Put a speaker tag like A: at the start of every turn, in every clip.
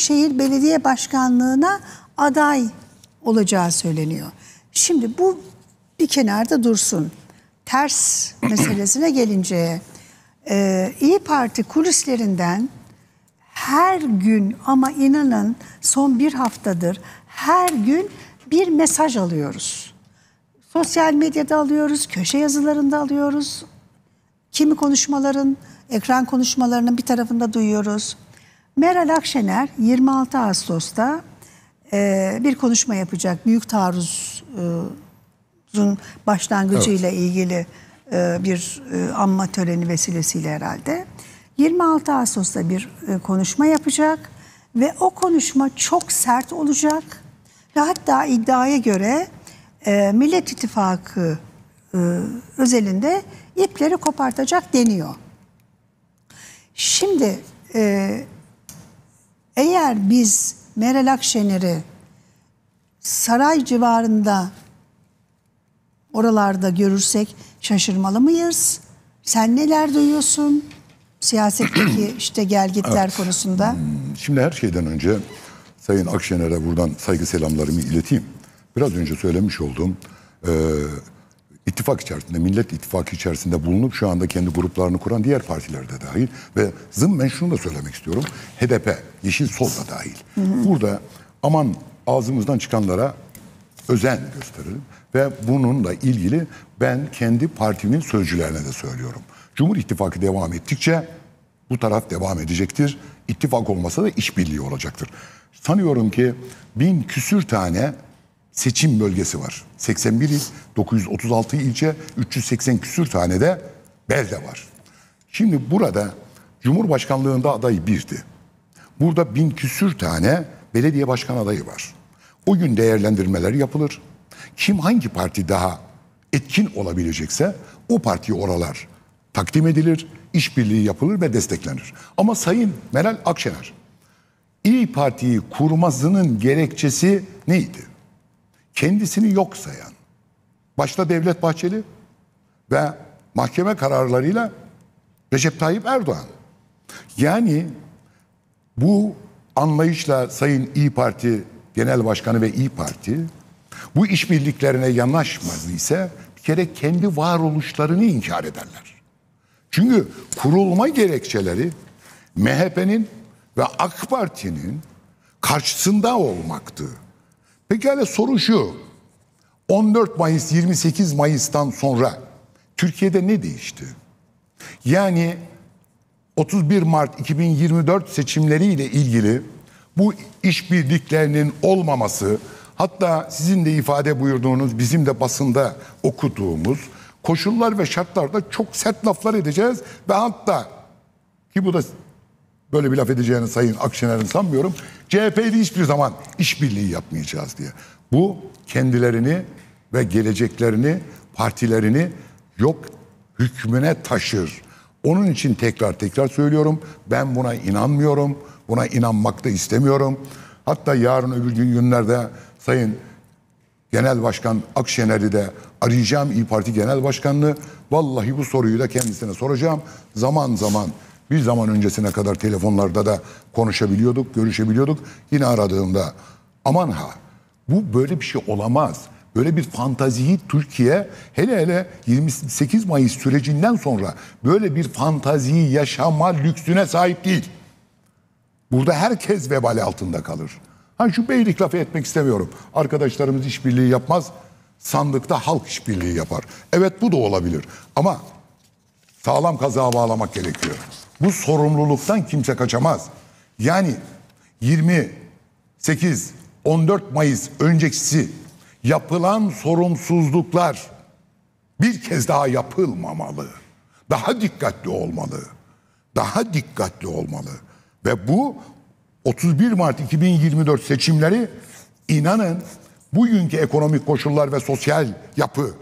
A: Büyükşehir Belediye Başkanlığı'na aday olacağı söyleniyor. Şimdi bu bir kenarda dursun. Ters meselesine gelince e, İyi Parti kulislerinden her gün ama inanın son bir haftadır her gün bir mesaj alıyoruz. Sosyal medyada alıyoruz, köşe yazılarında alıyoruz. Kimi konuşmaların, ekran konuşmalarının bir tarafında duyuyoruz. Meral Akşener 26 Ağustos'ta e, bir konuşma yapacak. Büyük taarruzun başlangıcıyla evet. ilgili e, bir e, anma töreni vesilesiyle herhalde. 26 Ağustos'ta bir e, konuşma yapacak ve o konuşma çok sert olacak. Ve hatta iddiaya göre e, Millet İttifakı e, özelinde ipleri kopartacak deniyor. Şimdi e, eğer biz Meral Akşener'i saray civarında oralarda görürsek şaşırmalı mıyız? Sen neler duyuyorsun siyasetteki işte gelgitler evet. konusunda? Hmm,
B: şimdi her şeyden önce Sayın Akşener'e buradan saygı selamlarımı ileteyim. Biraz önce söylemiş olduğum e, ittifak içerisinde, millet ittifakı içerisinde bulunup şu anda kendi gruplarını kuran diğer partilerde dahil ve zımmen şunu da söylemek istiyorum. HDP, Yeşil Sol da dahil. Burada aman ağzımızdan çıkanlara özen gösterelim ve bununla ilgili ben kendi partimin sözcülerine de söylüyorum. Cumhur İttifakı devam ettikçe bu taraf devam edecektir. İttifak olmasa da işbirliği olacaktır. Sanıyorum ki bin küsür tane seçim bölgesi var. 81 il, 936 ilçe, 380 küsür tane de belde var. Şimdi burada Cumhurbaşkanlığında aday birdi. Burada bin küsür tane belediye başkan adayı var. O gün değerlendirmeler yapılır. Kim hangi parti daha etkin olabilecekse o parti oralar takdim edilir, işbirliği yapılır ve desteklenir. Ama Sayın Meral Akşener İyi Parti'yi kurmasının gerekçesi neydi? kendisini yok sayan, başta Devlet Bahçeli ve mahkeme kararlarıyla Recep Tayyip Erdoğan. Yani bu anlayışla Sayın İyi Parti Genel Başkanı ve İyi Parti bu işbirliklerine yanaşmadıysa bir kere kendi varoluşlarını inkar ederler. Çünkü kurulma gerekçeleri MHP'nin ve AK Parti'nin karşısında olmaktı. Pekala soru şu. 14 Mayıs 28 Mayıs'tan sonra Türkiye'de ne değişti? Yani 31 Mart 2024 seçimleriyle ilgili bu işbirliklerinin olmaması hatta sizin de ifade buyurduğunuz bizim de basında okuduğumuz koşullar ve şartlarda çok sert laflar edeceğiz ve hatta ki bu da böyle bir laf edeceğini Sayın Akşener'in sanmıyorum. CHP ile hiçbir zaman işbirliği yapmayacağız diye. Bu kendilerini ve geleceklerini, partilerini yok hükmüne taşır. Onun için tekrar tekrar söylüyorum. Ben buna inanmıyorum. Buna inanmak da istemiyorum. Hatta yarın öbür gün günlerde Sayın Genel Başkan Akşener'i de arayacağım İyi Parti Genel Başkanlığı. Vallahi bu soruyu da kendisine soracağım. Zaman zaman bir zaman öncesine kadar telefonlarda da konuşabiliyorduk, görüşebiliyorduk. Yine aradığımda aman ha bu böyle bir şey olamaz. Böyle bir fantaziyi Türkiye hele hele 28 Mayıs sürecinden sonra böyle bir fantaziyi yaşama lüksüne sahip değil. Burada herkes vebal altında kalır. Ha şu beylik lafı etmek istemiyorum. Arkadaşlarımız işbirliği yapmaz. Sandıkta halk işbirliği yapar. Evet bu da olabilir. Ama sağlam kazığa bağlamak gerekiyor. Bu sorumluluktan kimse kaçamaz. Yani 28 14 Mayıs öncesi yapılan sorumsuzluklar bir kez daha yapılmamalı. Daha dikkatli olmalı. Daha dikkatli olmalı. Ve bu 31 Mart 2024 seçimleri inanın bugünkü ekonomik koşullar ve sosyal yapı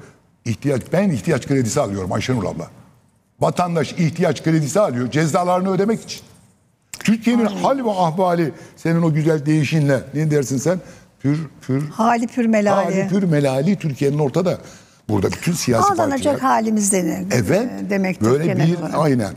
B: ihtiyaç ben ihtiyaç kredisi alıyorum Ayşenur abla. Vatandaş ihtiyaç kredisi alıyor cezalarını ödemek için. Türkiye'nin hal ve ahvali senin o güzel değişinle ne dersin sen? Pür pür. Hali pür melali. Hali pür melali Türkiye'nin ortada. Burada bütün siyasi Aldanacak partiler.
A: halimiz denir. Evet. Demek böyle bir olarak. aynen.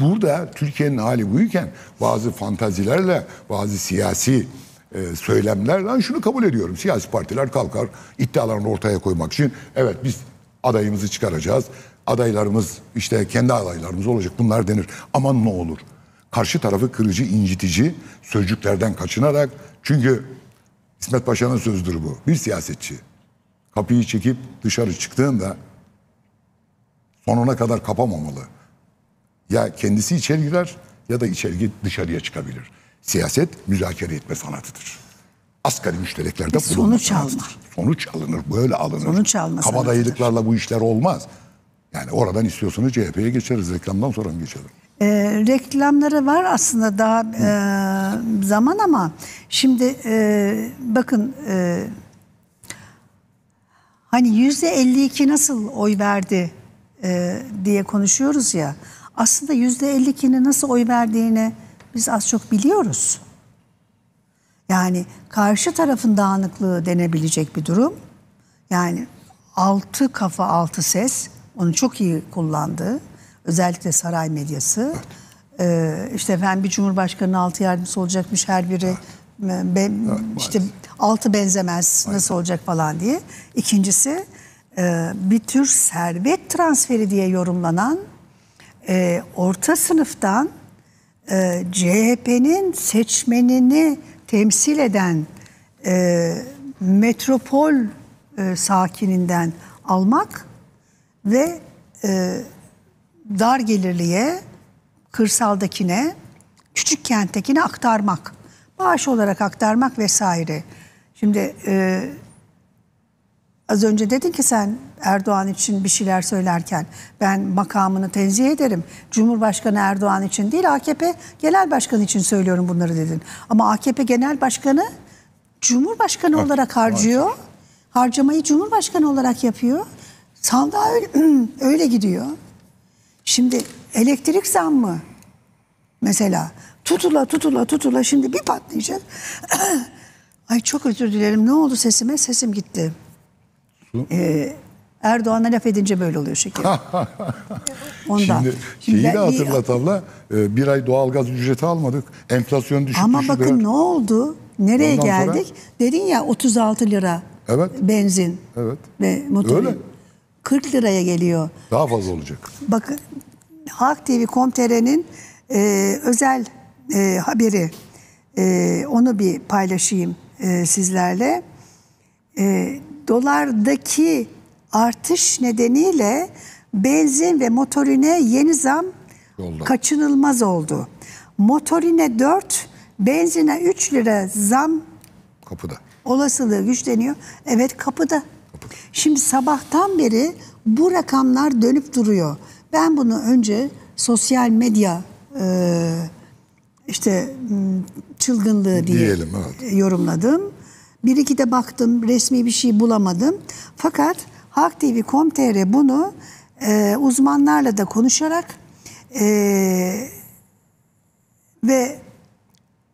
B: Burada Türkiye'nin hali buyken bazı fantazilerle bazı siyasi e, söylemlerle şunu kabul ediyorum. Siyasi partiler kalkar iddialarını ortaya koymak için evet biz adayımızı çıkaracağız. Adaylarımız işte kendi adaylarımız olacak bunlar denir. Aman ne olur. Karşı tarafı kırıcı, incitici sözcüklerden kaçınarak çünkü İsmet Paşa'nın sözüdür bu. Bir siyasetçi kapıyı çekip dışarı çıktığında sonuna kadar kapamamalı. Ya kendisi içeri girer ya da içeri dışarıya çıkabilir. Siyaset müzakere etme sanatıdır asgari müştereklerde bulunmak sonuç lazım. alınır. Sonuç alınır, böyle alınır. Sonuç alınır. Kabadayılıklarla bu işler olmaz. Yani oradan istiyorsunuz CHP'ye geçeriz. Reklamdan sonra mı geçelim?
A: E, reklamları var aslında daha e, zaman ama şimdi e, bakın e, hani yüzde 52 nasıl oy verdi e, diye konuşuyoruz ya aslında yüzde 52'nin nasıl oy verdiğini biz az çok biliyoruz. Yani karşı tarafın dağınıklığı denebilecek bir durum. Yani altı kafa altı ses onu çok iyi kullandı. Özellikle saray medyası. Ee, işte efendim bir cumhurbaşkanının altı yardımcısı olacakmış her biri ee, be, işte altı benzemez nasıl olacak falan diye. İkincisi e, bir tür servet transferi diye yorumlanan e, orta sınıftan e, CHP'nin seçmenini temsil eden e, metropol e, sakininden almak ve e, dar gelirliye, kırsaldakine, küçük kenttekine aktarmak. Bağış olarak aktarmak vesaire. Şimdi e, Az önce dedin ki sen Erdoğan için bir şeyler söylerken ben makamını tenzih ederim. Cumhurbaşkanı Erdoğan için değil AKP Genel Başkanı için söylüyorum bunları dedin. Ama AKP Genel Başkanı Cumhurbaşkanı olarak harcıyor. Harcamayı Cumhurbaşkanı olarak yapıyor. Sandığa öyle, öyle gidiyor. Şimdi elektrik zammı mesela tutula tutula tutula şimdi bir patlayacak. Ay çok özür dilerim ne oldu sesime? Sesim gitti diyorsun? Ee, Erdoğan'a laf edince böyle oluyor şeker. Ondan. Şimdi şeyi de hatırlat
B: abla ee, Bir ay doğalgaz ücreti almadık. Enflasyon düşük. Ama bakın ne
A: oldu? Nereye Ondan geldik? Sonra... Dedin ya 36 lira evet. benzin evet. ve motor. Öyle. 40 liraya geliyor.
B: Daha fazla olacak.
A: Bakın Halk TV Komtere'nin e, özel e, haberi. E, onu bir paylaşayım e, sizlerle. E, dolardaki artış nedeniyle benzin ve motorine yeni zam Yolda. kaçınılmaz oldu. Motorine 4, benzine 3 lira zam kapıda. Olasılığı güçleniyor. Evet kapıda. kapıda. Şimdi sabahtan beri bu rakamlar dönüp duruyor. Ben bunu önce sosyal medya e, işte çılgınlığı diye Diyelim, evet. yorumladım. Bir iki de baktım resmi bir şey bulamadım. Fakat Halk TV.com.tr bunu e, uzmanlarla da konuşarak e, ve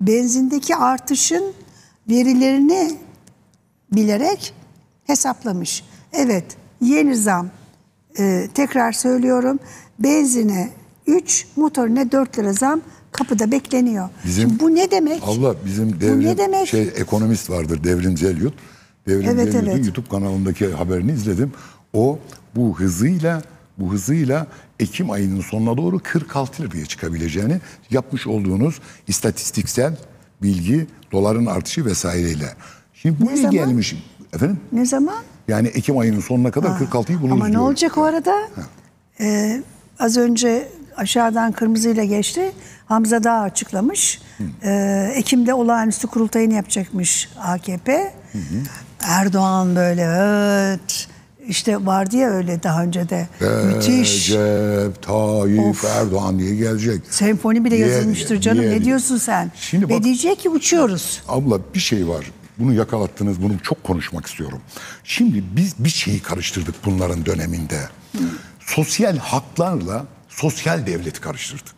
A: benzindeki artışın verilerini bilerek hesaplamış. Evet yeni zam e, tekrar söylüyorum benzine 3 motorine 4 lira zam kapıda bekleniyor. Bizim, Şimdi bu ne demek?
B: Allah bizim devrim, bu ne demek? şey ekonomist vardır Devrim Zelyut. Devrim evet, Zelyut'un evet. YouTube kanalındaki haberini izledim. O bu hızıyla bu hızıyla Ekim ayının sonuna doğru 46 liraya çıkabileceğini yapmış olduğunuz istatistiksel bilgi, doların artışı vesaireyle. Şimdi bu ne zaman? gelmiş. Efendim? Ne zaman? Yani Ekim ayının sonuna kadar 46'yı buluruz. Ama ne diyorum.
A: olacak o arada? Ee, az önce aşağıdan kırmızıyla geçti. Hamza daha açıklamış. Ee, Ekim'de olağanüstü kurultayını yapacakmış AKP. Hı hı. Erdoğan böyle öt. İşte vardı ya öyle daha önce de Recep, müthiş.
B: Recep Tayyip of. Erdoğan diye gelecek. Senfoni bile diye, yazılmıştır canım diye, ne diyorsun
A: sen? Şimdi bak, Ve diyecek ki uçuyoruz.
B: Abla bir şey var bunu yakalattınız bunu çok konuşmak istiyorum. Şimdi biz bir şeyi karıştırdık bunların döneminde. Hı. Sosyal haklarla sosyal devlet karıştırdık.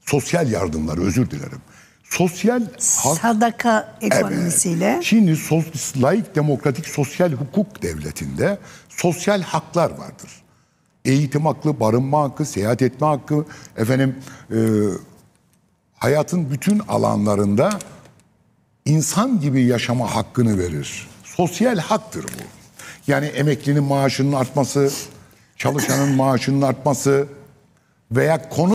B: Sosyal yardımlar, özür dilerim. Sosyal hak,
A: sadaka
B: ekonomisiyle. Evet. Şimdi sos, laik demokratik sosyal hukuk devletinde sosyal haklar vardır. Eğitim hakkı, barınma hakkı, seyahat etme hakkı, efendim e, hayatın bütün alanlarında insan gibi yaşama hakkını verir. Sosyal haktır bu. Yani emeklinin
A: maaşının artması, çalışanın maaşının artması, veya konu